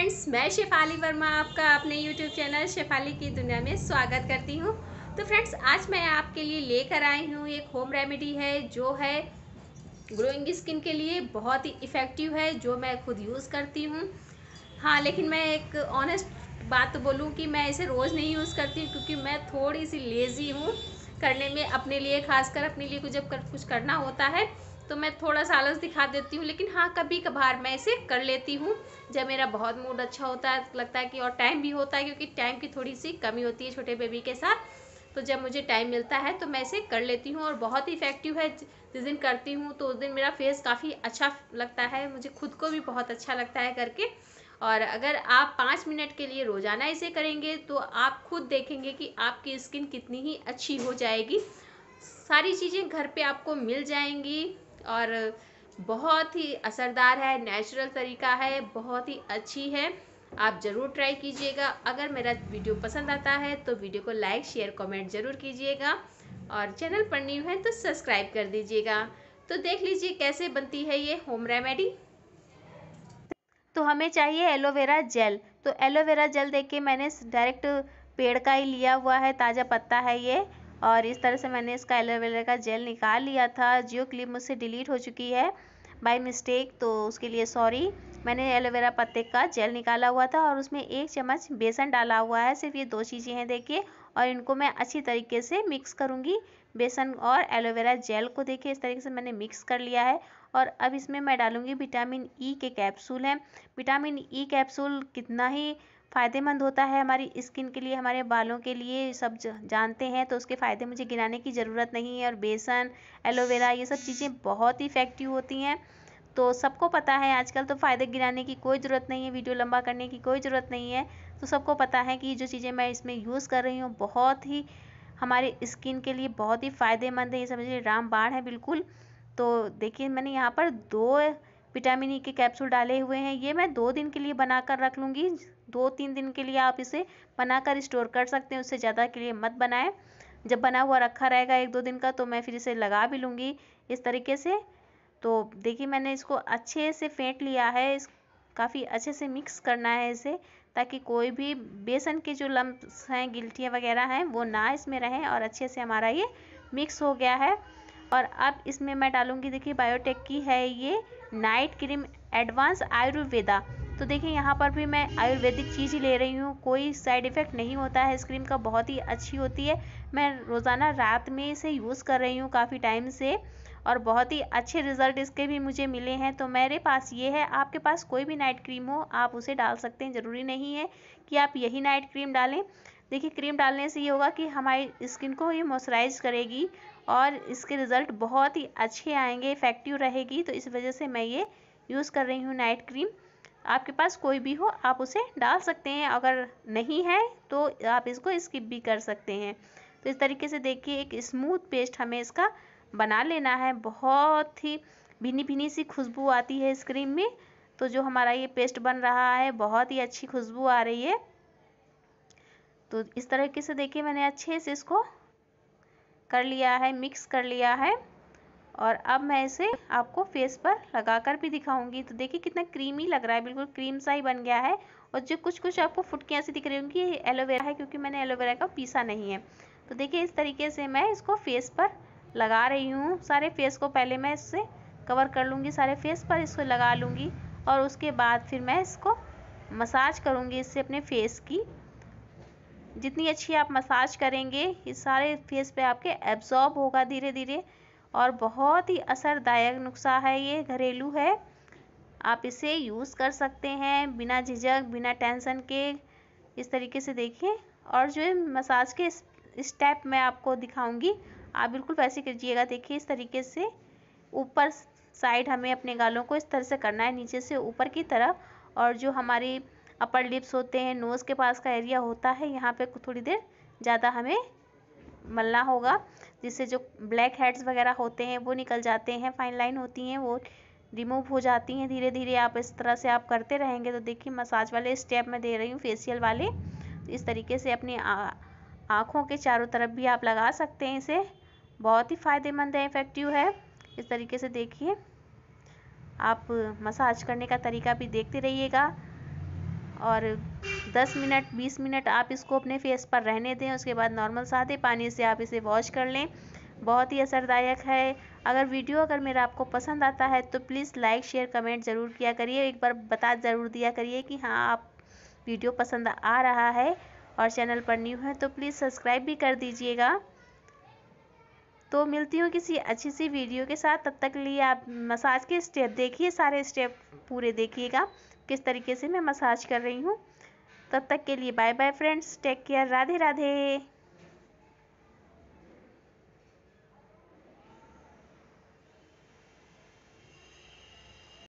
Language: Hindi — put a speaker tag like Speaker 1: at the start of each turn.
Speaker 1: फ्रेंड्स मैं शेफाली वर्मा आपका अपने यूट्यूब चैनल शेफाली की दुनिया में स्वागत करती हूँ तो फ्रेंड्स आज मैं आपके लिए लेकर आई हूँ एक होम रेमेडी है जो है ग्रोइंग स्किन के लिए बहुत ही इफ़ेक्टिव है जो मैं खुद यूज़ करती हूँ हाँ लेकिन मैं एक ऑनेस्ट बात तो बोलूँ कि मैं इसे रोज़ नहीं यूज़ करती क्योंकि मैं थोड़ी सी लेज़ी हूँ करने में अपने लिए खासकर अपने लिए कुछ जब कर, कुछ करना होता है तो मैं थोड़ा सा आलस दिखा देती हूँ लेकिन हाँ कभी कभार मैं इसे कर लेती हूँ जब मेरा बहुत मूड अच्छा होता है लगता है कि और टाइम भी होता है क्योंकि टाइम की थोड़ी सी कमी होती है छोटे बेबी के साथ तो जब मुझे टाइम मिलता है तो मैं इसे कर लेती हूँ और बहुत ही इफ़ेक्टिव है जिस दिन करती हूँ तो उस दिन मेरा फेस काफ़ी अच्छा लगता है मुझे खुद को भी बहुत अच्छा लगता है करके और अगर आप पाँच मिनट के लिए रोज़ाना इसे करेंगे तो आप खुद देखेंगे कि आपकी स्किन कितनी ही अच्छी हो जाएगी सारी चीज़ें घर पे आपको मिल जाएंगी और बहुत ही असरदार है नेचुरल तरीका है बहुत ही अच्छी है आप ज़रूर ट्राई कीजिएगा अगर मेरा वीडियो पसंद आता है तो वीडियो को लाइक शेयर कमेंट ज़रूर कीजिएगा और चैनल पर न्यू है तो सब्सक्राइब कर दीजिएगा तो देख लीजिए कैसे बनती है ये होम रेमेडी तो हमें चाहिए एलोवेरा जेल तो एलोवेरा जेल देख के मैंने डायरेक्ट पेड़ का ही लिया हुआ है ताज़ा पत्ता है ये और इस तरह से मैंने इसका एलोवेरा का जेल निकाल लिया था जियो क्लिप मुझसे डिलीट हो चुकी है बाय मिस्टेक तो उसके लिए सॉरी मैंने एलोवेरा पत्ते का जेल निकाला हुआ था और उसमें एक चम्मच बेसन डाला हुआ है सिर्फ ये दो चीज़ें हैं देखिए और इनको मैं अच्छी तरीके से मिक्स करूँगी बेसन और एलोवेरा जेल को देखिए इस तरीके से मैंने मिक्स कर लिया है और अब इसमें मैं डालूँगी विटामिन ई e के कैप्सूल हैं विटामिन ई कैप्सूल कितना ही फ़ायदेमंद होता है हमारी स्किन के लिए हमारे बालों के लिए सब जानते हैं तो उसके फ़ायदे मुझे गिनाने की ज़रूरत नहीं है और बेसन एलोवेरा ये सब चीज़ें बहुत ही इफ़ेक्टिव होती हैं तो सबको पता है आजकल तो फ़ायदे गिराने की कोई ज़रूरत नहीं है वीडियो लंबा करने की कोई ज़रूरत नहीं है तो सबको पता है कि जो चीज़ें मैं इसमें यूज़ कर रही हूँ बहुत ही हमारे स्किन के लिए बहुत ही फ़ायदेमंद है ये समझिए रामबाण है बिल्कुल तो देखिए मैंने यहाँ पर दो विटामिन ई e के कैप्सूल डाले हुए हैं ये मैं दो दिन के लिए बनाकर रख लूँगी दो तीन दिन के लिए आप इसे बनाकर स्टोर कर सकते हैं उससे ज़्यादा के लिए मत बनाएं जब बना हुआ रखा रहेगा एक दो दिन का तो मैं फिर इसे लगा भी लूँगी इस तरीके से तो देखिए मैंने इसको अच्छे से फेंट लिया है इस काफ़ी अच्छे से मिक्स करना है इसे ताकि कोई भी बेसन के जो लम्ब हैं गिल्टियाँ वगैरह हैं वो ना इसमें रहें और अच्छे से हमारा ये मिक्स हो गया है और अब इसमें मैं डालूँगी देखिए बायोटेक की है ये नाइट क्रीम एडवांस आयुर्वेदा तो देखिए यहाँ पर भी मैं आयुर्वेदिक चीज़ ही ले रही हूँ कोई साइड इफ़ेक्ट नहीं होता है इस क्रीम का बहुत ही अच्छी होती है मैं रोज़ाना रात में इसे यूज़ कर रही हूँ काफ़ी टाइम से और बहुत ही अच्छे रिज़ल्ट इसके भी मुझे मिले हैं तो मेरे पास ये है आपके पास कोई भी नाइट क्रीम हो आप उसे डाल सकते हैं ज़रूरी नहीं है कि आप यही नाइट क्रीम डालें देखिए क्रीम डालने से ये होगा कि हमारी स्किन को ये मॉइस्चराइज करेगी और इसके रिज़ल्ट बहुत ही अच्छे आएंगे इफ़ेक्टिव रहेगी तो इस वजह से मैं ये यूज़ कर रही हूँ नाइट क्रीम आपके पास कोई भी हो आप उसे डाल सकते हैं अगर नहीं है तो आप इसको स्किप भी कर सकते हैं तो इस तरीके से देखिए एक स्मूथ पेस्ट हमें इसका बना लेना है बहुत ही भिनी भिनी सी खुशबू आती है इस क्रीम में तो जो हमारा ये पेस्ट बन रहा है बहुत ही अच्छी खुशबू आ रही है तो इस तरीके से देखिए मैंने अच्छे से इसको कर लिया है मिक्स कर लिया है और अब मैं इसे आपको फेस पर लगा कर भी दिखाऊंगी तो देखिए कितना क्रीमी लग रहा है बिल्कुल क्रीम सा ही बन गया है और जो कुछ कुछ आपको फुटकियाँ से दिख रही होंगी एलोवेरा है क्योंकि मैंने एलोवेरा का पीसा नहीं है तो देखिए इस तरीके से मैं इसको फेस पर लगा रही हूँ सारे फेस को पहले मैं इससे कवर कर लूँगी सारे फेस पर इसको लगा लूँगी और उसके बाद फिर मैं इसको मसाज करूँगी इससे अपने फेस की जितनी अच्छी आप मसाज करेंगे ये सारे फेस पे आपके एब्जॉर्ब होगा धीरे धीरे और बहुत ही असरदायक नुस्खा है ये घरेलू है आप इसे यूज़ कर सकते हैं बिना झिझक बिना टेंशन के इस तरीके से देखिए और जो मसाज के स्टेप मैं आपको दिखाऊंगी आप बिल्कुल वैसे कीजिएगा देखिए इस तरीके से ऊपर साइड हमें अपने गालों को इस तरह से करना है नीचे से ऊपर की तरफ और जो हमारी अपर लिप्स होते हैं नोज़ के पास का एरिया होता है यहाँ पे थोड़ी देर ज़्यादा हमें मलना होगा जिससे जो ब्लैक हेड्स वगैरह होते हैं वो निकल जाते हैं फाइन लाइन होती हैं वो रिमूव हो जाती हैं धीरे धीरे आप इस तरह से आप करते रहेंगे तो देखिए मसाज वाले स्टेप मैं दे रही हूँ फेसियल वाले तो इस तरीके से अपनी आँखों के चारों तरफ भी आप लगा सकते हैं इसे बहुत ही फ़ायदेमंद है इफ़ेक्टिव है इस तरीके से देखिए आप मसाज करने का तरीका भी देखते रहिएगा और दस मिनट बीस मिनट आप इसको अपने फेस पर रहने दें उसके बाद नॉर्मल सादे पानी से आप इसे वॉश कर लें बहुत ही असरदायक है अगर वीडियो अगर मेरा आपको पसंद आता है तो प्लीज़ लाइक शेयर कमेंट ज़रूर किया करिए एक बार बता ज़रूर दिया करिए कि हाँ आप वीडियो पसंद आ रहा है और चैनल पर न्यू है तो प्लीज़ सब्सक्राइब भी कर दीजिएगा तो मिलती हूँ किसी अच्छी सी वीडियो के साथ तब तक लिए आप मसाज के स्टेप देखिए सारे स्टेप पूरे देखिएगा किस तरीके से मैं मसाज कर रही हूँ तब तक के लिए bye bye friends take care Radhe Radhe